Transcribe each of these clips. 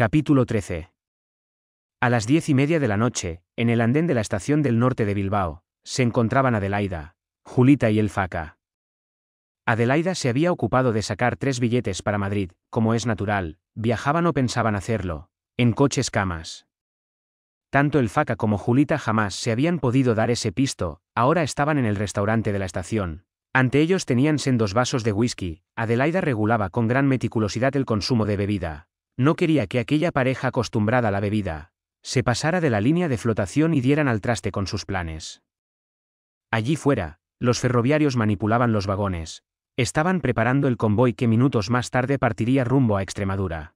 Capítulo 13. A las diez y media de la noche, en el andén de la estación del norte de Bilbao, se encontraban Adelaida, Julita y el Faca. Adelaida se había ocupado de sacar tres billetes para Madrid, como es natural, viajaban o pensaban hacerlo, en coches camas. Tanto el Faca como Julita jamás se habían podido dar ese pisto, ahora estaban en el restaurante de la estación. Ante ellos tenían sendos vasos de whisky, Adelaida regulaba con gran meticulosidad el consumo de bebida, no quería que aquella pareja acostumbrada a la bebida, se pasara de la línea de flotación y dieran al traste con sus planes. Allí fuera, los ferroviarios manipulaban los vagones, estaban preparando el convoy que minutos más tarde partiría rumbo a Extremadura.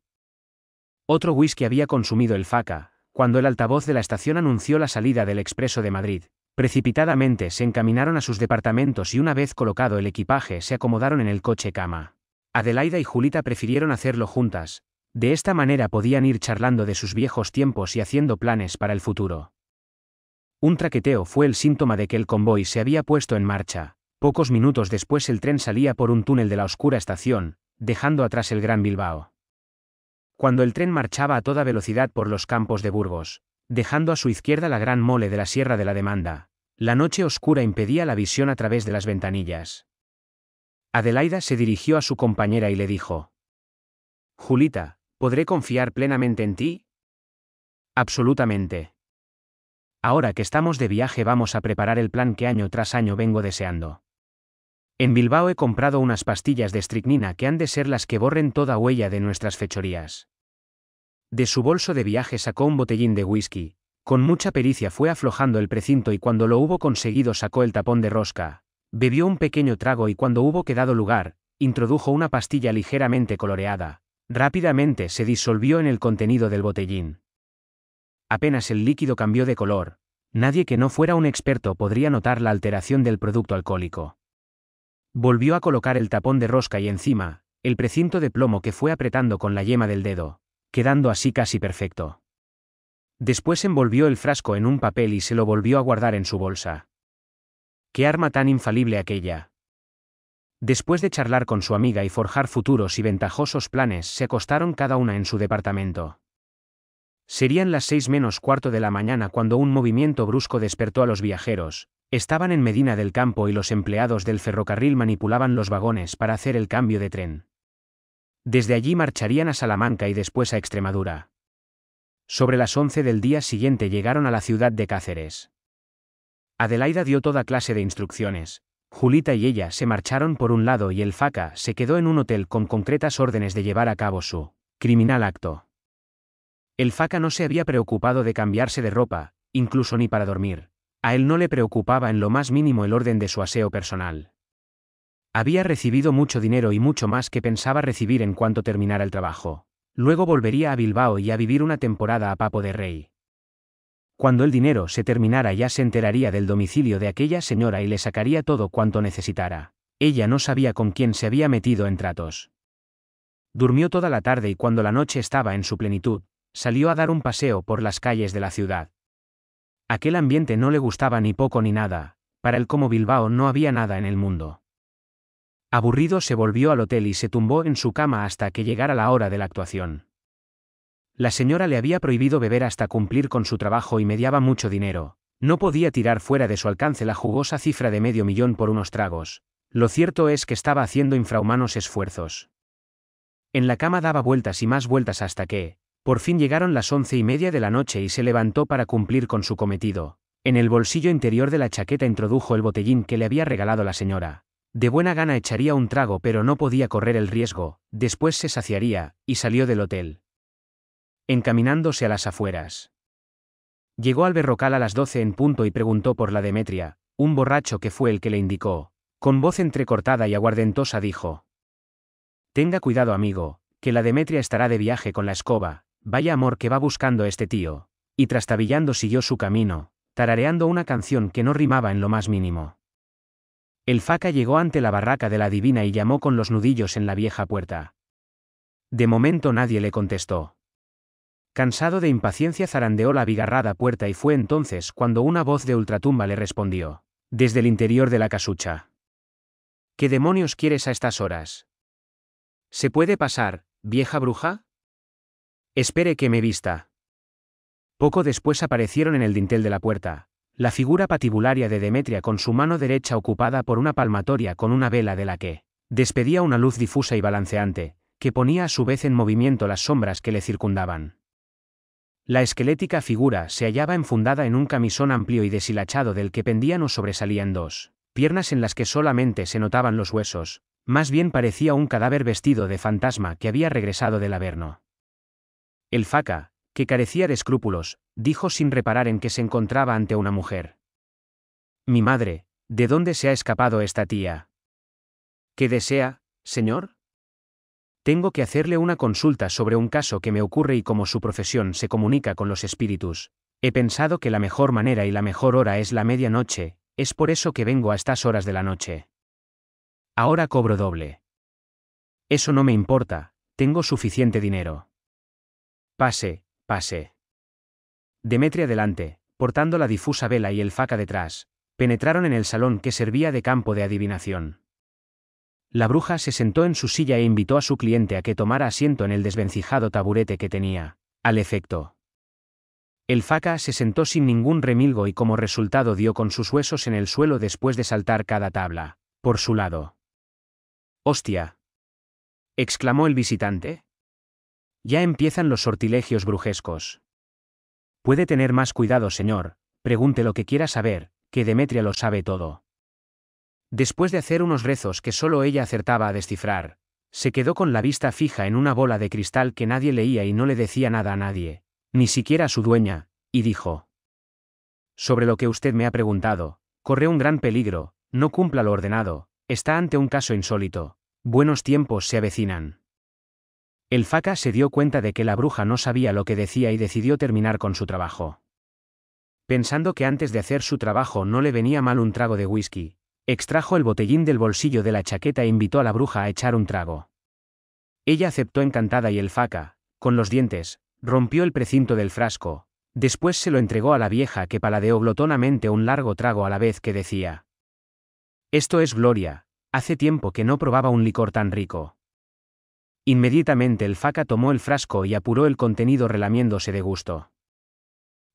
Otro whisky había consumido el faca, cuando el altavoz de la estación anunció la salida del expreso de Madrid. Precipitadamente se encaminaron a sus departamentos y una vez colocado el equipaje se acomodaron en el coche cama. Adelaida y Julita prefirieron hacerlo juntas, de esta manera podían ir charlando de sus viejos tiempos y haciendo planes para el futuro. Un traqueteo fue el síntoma de que el convoy se había puesto en marcha. Pocos minutos después el tren salía por un túnel de la oscura estación, dejando atrás el Gran Bilbao. Cuando el tren marchaba a toda velocidad por los campos de Burgos, dejando a su izquierda la gran mole de la Sierra de la Demanda, la noche oscura impedía la visión a través de las ventanillas. Adelaida se dirigió a su compañera y le dijo, Julita, ¿Podré confiar plenamente en ti? Absolutamente. Ahora que estamos de viaje vamos a preparar el plan que año tras año vengo deseando. En Bilbao he comprado unas pastillas de estricnina que han de ser las que borren toda huella de nuestras fechorías. De su bolso de viaje sacó un botellín de whisky, con mucha pericia fue aflojando el precinto y cuando lo hubo conseguido sacó el tapón de rosca, bebió un pequeño trago y cuando hubo quedado lugar, introdujo una pastilla ligeramente coloreada, Rápidamente se disolvió en el contenido del botellín. Apenas el líquido cambió de color, nadie que no fuera un experto podría notar la alteración del producto alcohólico. Volvió a colocar el tapón de rosca y encima, el precinto de plomo que fue apretando con la yema del dedo, quedando así casi perfecto. Después envolvió el frasco en un papel y se lo volvió a guardar en su bolsa. ¡Qué arma tan infalible aquella! Después de charlar con su amiga y forjar futuros y ventajosos planes, se acostaron cada una en su departamento. Serían las seis menos cuarto de la mañana cuando un movimiento brusco despertó a los viajeros. Estaban en Medina del Campo y los empleados del ferrocarril manipulaban los vagones para hacer el cambio de tren. Desde allí marcharían a Salamanca y después a Extremadura. Sobre las once del día siguiente llegaron a la ciudad de Cáceres. Adelaida dio toda clase de instrucciones, Julita y ella se marcharon por un lado y el Faca se quedó en un hotel con concretas órdenes de llevar a cabo su criminal acto. El Faca no se había preocupado de cambiarse de ropa, incluso ni para dormir. A él no le preocupaba en lo más mínimo el orden de su aseo personal. Había recibido mucho dinero y mucho más que pensaba recibir en cuanto terminara el trabajo. Luego volvería a Bilbao y a vivir una temporada a Papo de Rey. Cuando el dinero se terminara ya se enteraría del domicilio de aquella señora y le sacaría todo cuanto necesitara. Ella no sabía con quién se había metido en tratos. Durmió toda la tarde y cuando la noche estaba en su plenitud, salió a dar un paseo por las calles de la ciudad. Aquel ambiente no le gustaba ni poco ni nada, para él como Bilbao no había nada en el mundo. Aburrido se volvió al hotel y se tumbó en su cama hasta que llegara la hora de la actuación. La señora le había prohibido beber hasta cumplir con su trabajo y mediaba mucho dinero. No podía tirar fuera de su alcance la jugosa cifra de medio millón por unos tragos. Lo cierto es que estaba haciendo infrahumanos esfuerzos. En la cama daba vueltas y más vueltas hasta que, por fin llegaron las once y media de la noche y se levantó para cumplir con su cometido. En el bolsillo interior de la chaqueta introdujo el botellín que le había regalado la señora. De buena gana echaría un trago pero no podía correr el riesgo, después se saciaría, y salió del hotel encaminándose a las afueras. Llegó al berrocal a las doce en punto y preguntó por la Demetria, un borracho que fue el que le indicó, con voz entrecortada y aguardentosa dijo. Tenga cuidado amigo, que la Demetria estará de viaje con la escoba, vaya amor que va buscando este tío, y trastabillando siguió su camino, tarareando una canción que no rimaba en lo más mínimo. El faca llegó ante la barraca de la divina y llamó con los nudillos en la vieja puerta. De momento nadie le contestó. Cansado de impaciencia zarandeó la abigarrada puerta y fue entonces cuando una voz de ultratumba le respondió, desde el interior de la casucha. ¿Qué demonios quieres a estas horas? ¿Se puede pasar, vieja bruja? Espere que me vista. Poco después aparecieron en el dintel de la puerta, la figura patibularia de Demetria con su mano derecha ocupada por una palmatoria con una vela de la que despedía una luz difusa y balanceante, que ponía a su vez en movimiento las sombras que le circundaban. La esquelética figura se hallaba enfundada en un camisón amplio y deshilachado del que pendían o sobresalían dos piernas en las que solamente se notaban los huesos, más bien parecía un cadáver vestido de fantasma que había regresado del Averno. El faca, que carecía de escrúpulos, dijo sin reparar en que se encontraba ante una mujer. Mi madre, ¿de dónde se ha escapado esta tía? ¿Qué desea, señor? Tengo que hacerle una consulta sobre un caso que me ocurre y cómo su profesión se comunica con los espíritus. He pensado que la mejor manera y la mejor hora es la medianoche, es por eso que vengo a estas horas de la noche. Ahora cobro doble. Eso no me importa, tengo suficiente dinero. Pase, pase. Demetri adelante, portando la difusa vela y el faca detrás, penetraron en el salón que servía de campo de adivinación. La bruja se sentó en su silla e invitó a su cliente a que tomara asiento en el desvencijado taburete que tenía, al efecto. El faca se sentó sin ningún remilgo y como resultado dio con sus huesos en el suelo después de saltar cada tabla, por su lado. ¡Hostia! exclamó el visitante. Ya empiezan los sortilegios brujescos. Puede tener más cuidado, señor, pregunte lo que quiera saber, que Demetria lo sabe todo. Después de hacer unos rezos que solo ella acertaba a descifrar, se quedó con la vista fija en una bola de cristal que nadie leía y no le decía nada a nadie, ni siquiera a su dueña, y dijo. Sobre lo que usted me ha preguntado, corre un gran peligro, no cumpla lo ordenado, está ante un caso insólito, buenos tiempos se avecinan. El faca se dio cuenta de que la bruja no sabía lo que decía y decidió terminar con su trabajo. Pensando que antes de hacer su trabajo no le venía mal un trago de whisky, Extrajo el botellín del bolsillo de la chaqueta e invitó a la bruja a echar un trago. Ella aceptó encantada y el faca, con los dientes, rompió el precinto del frasco, después se lo entregó a la vieja que paladeó glotonamente un largo trago a la vez que decía. Esto es gloria, hace tiempo que no probaba un licor tan rico. Inmediatamente el faca tomó el frasco y apuró el contenido relamiéndose de gusto.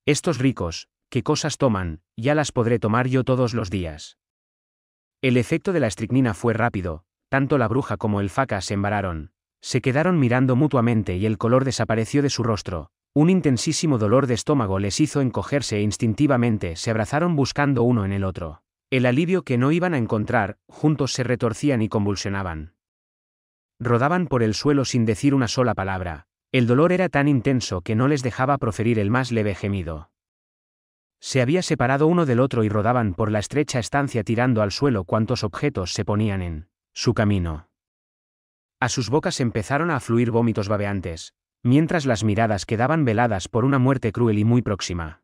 Estos ricos, qué cosas toman, ya las podré tomar yo todos los días. El efecto de la estricnina fue rápido, tanto la bruja como el faca se embararon. Se quedaron mirando mutuamente y el color desapareció de su rostro. Un intensísimo dolor de estómago les hizo encogerse e instintivamente se abrazaron buscando uno en el otro. El alivio que no iban a encontrar, juntos se retorcían y convulsionaban. Rodaban por el suelo sin decir una sola palabra. El dolor era tan intenso que no les dejaba proferir el más leve gemido. Se había separado uno del otro y rodaban por la estrecha estancia tirando al suelo cuantos objetos se ponían en su camino. A sus bocas empezaron a fluir vómitos babeantes, mientras las miradas quedaban veladas por una muerte cruel y muy próxima.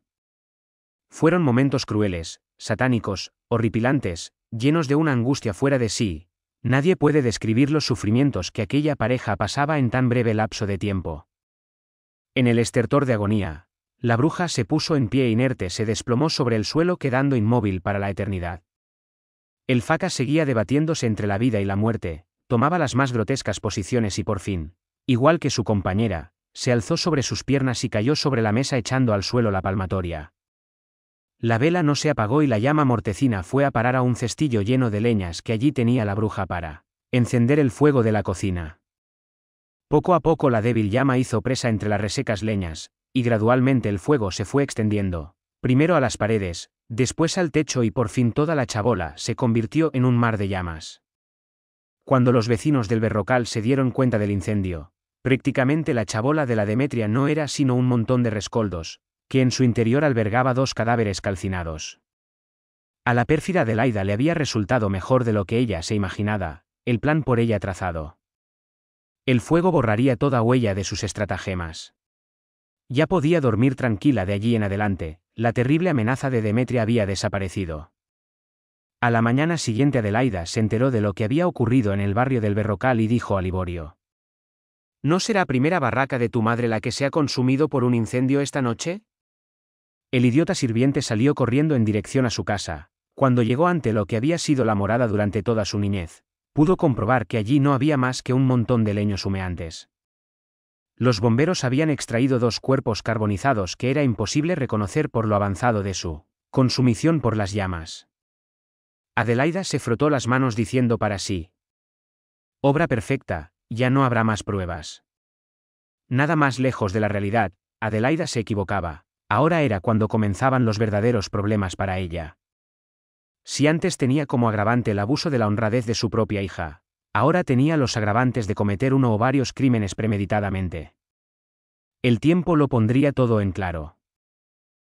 Fueron momentos crueles, satánicos, horripilantes, llenos de una angustia fuera de sí. Nadie puede describir los sufrimientos que aquella pareja pasaba en tan breve lapso de tiempo. En el estertor de agonía, la bruja se puso en pie inerte, se desplomó sobre el suelo quedando inmóvil para la eternidad. El faca seguía debatiéndose entre la vida y la muerte, tomaba las más grotescas posiciones y por fin, igual que su compañera, se alzó sobre sus piernas y cayó sobre la mesa echando al suelo la palmatoria. La vela no se apagó y la llama mortecina fue a parar a un cestillo lleno de leñas que allí tenía la bruja para encender el fuego de la cocina. Poco a poco la débil llama hizo presa entre las resecas leñas, y gradualmente el fuego se fue extendiendo, primero a las paredes, después al techo y por fin toda la chabola se convirtió en un mar de llamas. Cuando los vecinos del berrocal se dieron cuenta del incendio, prácticamente la chabola de la Demetria no era sino un montón de rescoldos, que en su interior albergaba dos cadáveres calcinados. A la pérfida de Laida le había resultado mejor de lo que ella se imaginaba, el plan por ella trazado. El fuego borraría toda huella de sus estratagemas. Ya podía dormir tranquila de allí en adelante, la terrible amenaza de Demetria había desaparecido. A la mañana siguiente Adelaida se enteró de lo que había ocurrido en el barrio del Berrocal y dijo a Liborio. ¿No será primera barraca de tu madre la que se ha consumido por un incendio esta noche? El idiota sirviente salió corriendo en dirección a su casa. Cuando llegó ante lo que había sido la morada durante toda su niñez, pudo comprobar que allí no había más que un montón de leños humeantes. Los bomberos habían extraído dos cuerpos carbonizados que era imposible reconocer por lo avanzado de su consumición por las llamas. Adelaida se frotó las manos diciendo para sí. Obra perfecta, ya no habrá más pruebas. Nada más lejos de la realidad, Adelaida se equivocaba, ahora era cuando comenzaban los verdaderos problemas para ella. Si antes tenía como agravante el abuso de la honradez de su propia hija, ahora tenía los agravantes de cometer uno o varios crímenes premeditadamente. El tiempo lo pondría todo en claro.